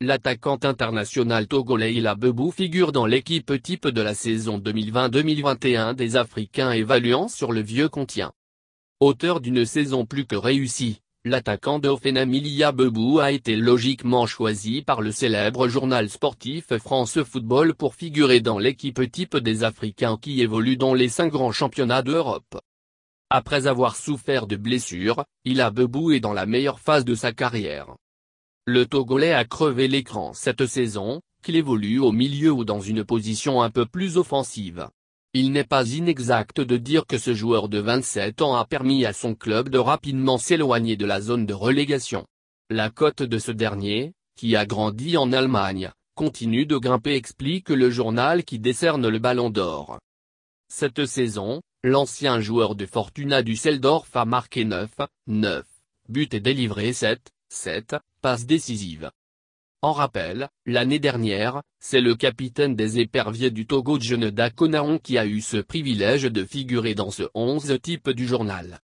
L'attaquant international togolais Ila Bebou figure dans l'équipe type de la saison 2020-2021 des Africains évaluant sur le vieux contient. Auteur d'une saison plus que réussie, l'attaquant de Offenamilia Bebou a été logiquement choisi par le célèbre journal sportif France Football pour figurer dans l'équipe type des Africains qui évoluent dans les cinq grands championnats d'Europe. Après avoir souffert de blessures, Ila Bebou est dans la meilleure phase de sa carrière. Le Togolais a crevé l'écran cette saison, qu'il évolue au milieu ou dans une position un peu plus offensive. Il n'est pas inexact de dire que ce joueur de 27 ans a permis à son club de rapidement s'éloigner de la zone de relégation. La cote de ce dernier, qui a grandi en Allemagne, continue de grimper explique le journal qui décerne le ballon d'or. Cette saison, l'ancien joueur de Fortuna Düsseldorf a marqué 9, 9 buts et délivré 7, 7. passe décisive. En rappel, l'année dernière, c'est le capitaine des éperviers du Togo Jeune Dakonaon qui a eu ce privilège de figurer dans ce 11 type du journal.